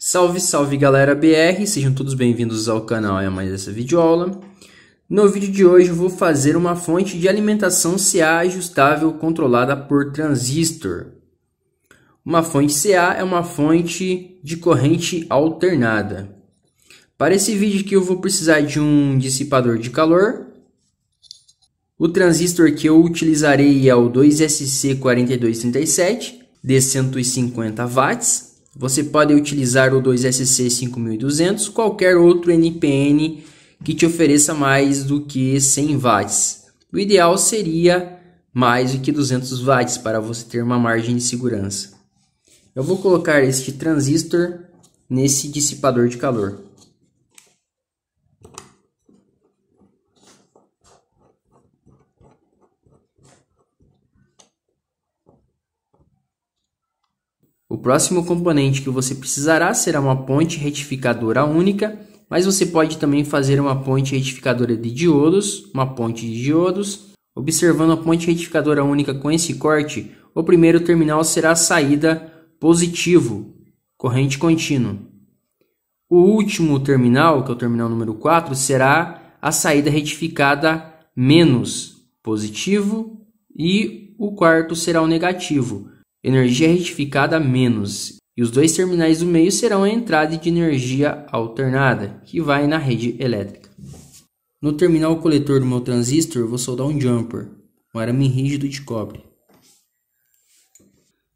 Salve, salve galera BR, sejam todos bem-vindos ao canal e a mais essa videoaula. No vídeo de hoje eu vou fazer uma fonte de alimentação CA ajustável controlada por transistor. Uma fonte CA é uma fonte de corrente alternada. Para esse vídeo aqui eu vou precisar de um dissipador de calor. O transistor que eu utilizarei é o 2SC4237 de 150 watts você pode utilizar o 2SC 5200, qualquer outro NPN que te ofereça mais do que 100 watts. O ideal seria mais do que 200 watts para você ter uma margem de segurança. Eu vou colocar este transistor nesse dissipador de calor. O próximo componente que você precisará será uma ponte retificadora única, mas você pode também fazer uma ponte retificadora de diodos, uma ponte de diodos. Observando a ponte retificadora única com esse corte, o primeiro terminal será a saída positivo, corrente contínua. O último terminal, que é o terminal número 4, será a saída retificada menos positivo e o quarto será o negativo energia retificada menos, e os dois terminais do meio serão a entrada de energia alternada, que vai na rede elétrica. No terminal coletor do meu transistor, vou soldar um jumper, um arame rígido de cobre.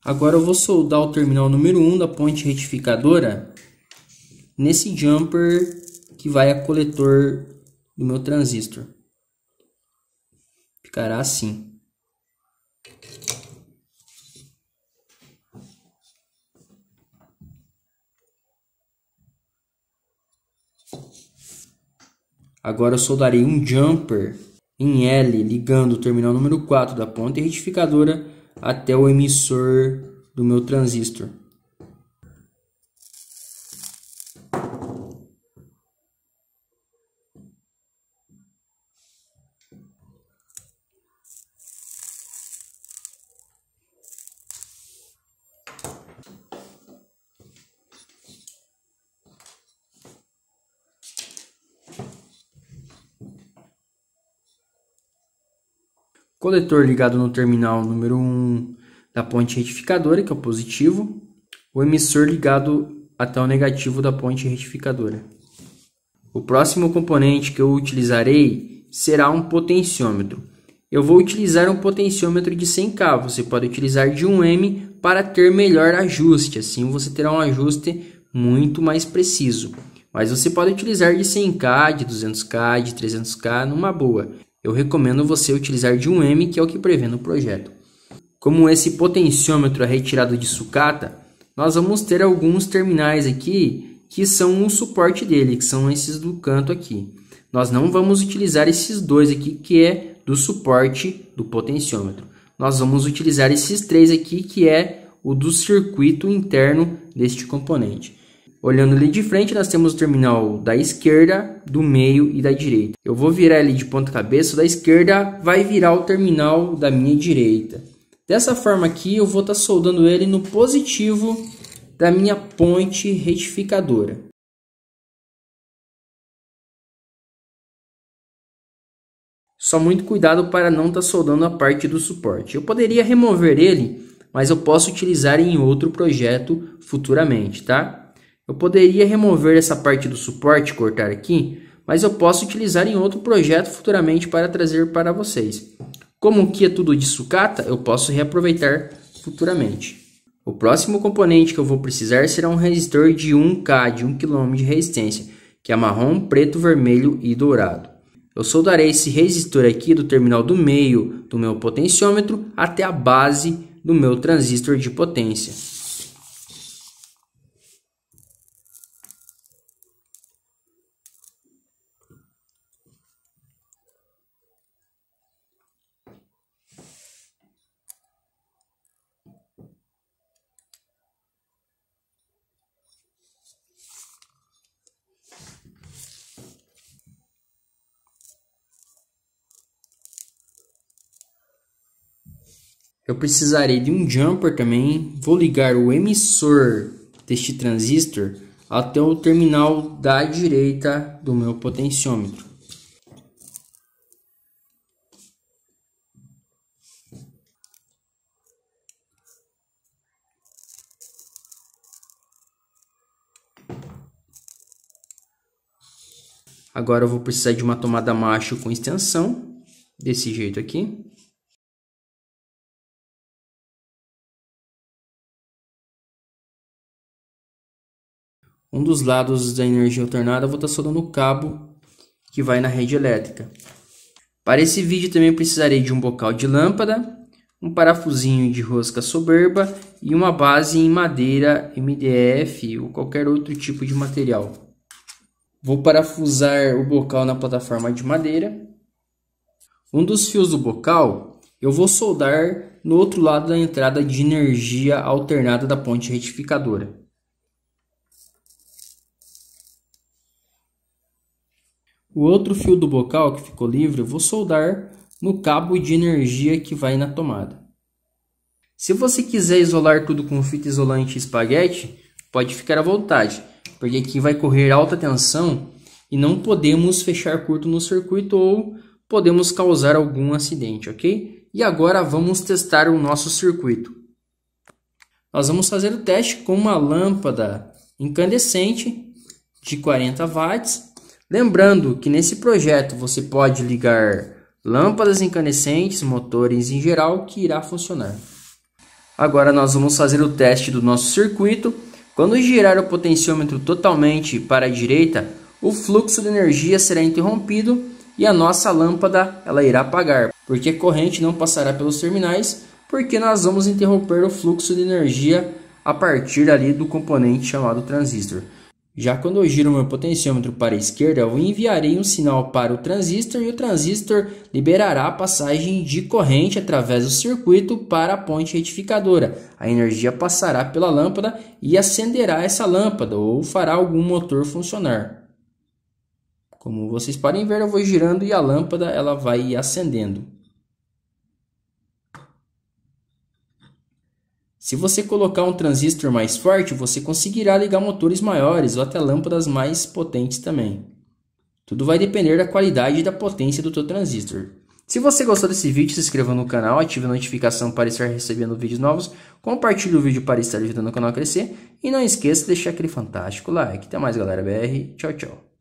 Agora eu vou soldar o terminal número 1 da ponte retificadora nesse jumper que vai a coletor do meu transistor. Ficará assim. Agora eu soldarei um jumper em L, ligando o terminal número 4 da ponta retificadora até o emissor do meu transistor. coletor ligado no terminal número 1 da ponte retificadora, que é o positivo, o emissor ligado até o negativo da ponte retificadora. O próximo componente que eu utilizarei será um potenciômetro. Eu vou utilizar um potenciômetro de 100K, você pode utilizar de 1M para ter melhor ajuste, assim você terá um ajuste muito mais preciso. Mas você pode utilizar de 100K, de 200K, de 300K numa boa eu recomendo você utilizar de 1M, que é o que prevê no projeto. Como esse potenciômetro é retirado de sucata, nós vamos ter alguns terminais aqui que são o suporte dele, que são esses do canto aqui. Nós não vamos utilizar esses dois aqui, que é do suporte do potenciômetro. Nós vamos utilizar esses três aqui, que é o do circuito interno deste componente. Olhando ali de frente, nós temos o terminal da esquerda, do meio e da direita. Eu vou virar ele de ponta cabeça, da esquerda vai virar o terminal da minha direita. Dessa forma aqui, eu vou estar tá soldando ele no positivo da minha ponte retificadora. Só muito cuidado para não estar tá soldando a parte do suporte. Eu poderia remover ele, mas eu posso utilizar em outro projeto futuramente, tá? Eu poderia remover essa parte do suporte, cortar aqui, mas eu posso utilizar em outro projeto futuramente para trazer para vocês. Como que é tudo de sucata, eu posso reaproveitar futuramente. O próximo componente que eu vou precisar será um resistor de 1K, de 1 km de resistência, que é marrom, preto, vermelho e dourado. Eu soldarei esse resistor aqui do terminal do meio do meu potenciômetro até a base do meu transistor de potência. Eu precisarei de um jumper também. Vou ligar o emissor deste transistor até o terminal da direita do meu potenciômetro. Agora eu vou precisar de uma tomada macho com extensão, desse jeito aqui. um dos lados da energia alternada, vou estar tá soldando o cabo que vai na rede elétrica. Para esse vídeo também precisarei de um bocal de lâmpada, um parafusinho de rosca soberba e uma base em madeira MDF ou qualquer outro tipo de material. Vou parafusar o bocal na plataforma de madeira. Um dos fios do bocal eu vou soldar no outro lado da entrada de energia alternada da ponte retificadora. O outro fio do bocal que ficou livre eu vou soldar no cabo de energia que vai na tomada. Se você quiser isolar tudo com fita isolante espaguete, pode ficar à vontade, porque aqui vai correr alta tensão e não podemos fechar curto no circuito ou podemos causar algum acidente, ok? E agora vamos testar o nosso circuito. Nós vamos fazer o teste com uma lâmpada incandescente de 40 watts Lembrando que nesse projeto você pode ligar lâmpadas incandescentes, motores em geral, que irá funcionar. Agora nós vamos fazer o teste do nosso circuito. Quando girar o potenciômetro totalmente para a direita, o fluxo de energia será interrompido e a nossa lâmpada ela irá apagar, porque a corrente não passará pelos terminais, porque nós vamos interromper o fluxo de energia a partir ali do componente chamado transistor. Já quando eu giro meu potenciômetro para a esquerda, eu enviarei um sinal para o transistor e o transistor liberará a passagem de corrente através do circuito para a ponte retificadora. A energia passará pela lâmpada e acenderá essa lâmpada ou fará algum motor funcionar. Como vocês podem ver, eu vou girando e a lâmpada ela vai acendendo. Se você colocar um transistor mais forte, você conseguirá ligar motores maiores ou até lâmpadas mais potentes também. Tudo vai depender da qualidade e da potência do seu transistor. Se você gostou desse vídeo, se inscreva no canal, ative a notificação para estar recebendo vídeos novos, compartilhe o vídeo para estar ajudando o canal a crescer e não esqueça de deixar aquele fantástico like. Até mais galera BR, tchau tchau.